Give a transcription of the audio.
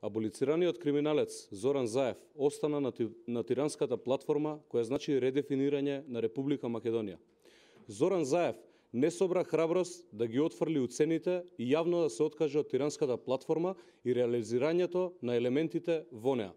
Аболицираниот криминалец Зоран Заев остана на, на тиранската платформа која значи редефинирање на Република Македонија. Зоран Заев не собра храброст да ги отфрли уцените и јавно да се откаже од тиранската платформа и реализирањето на елементите во неа.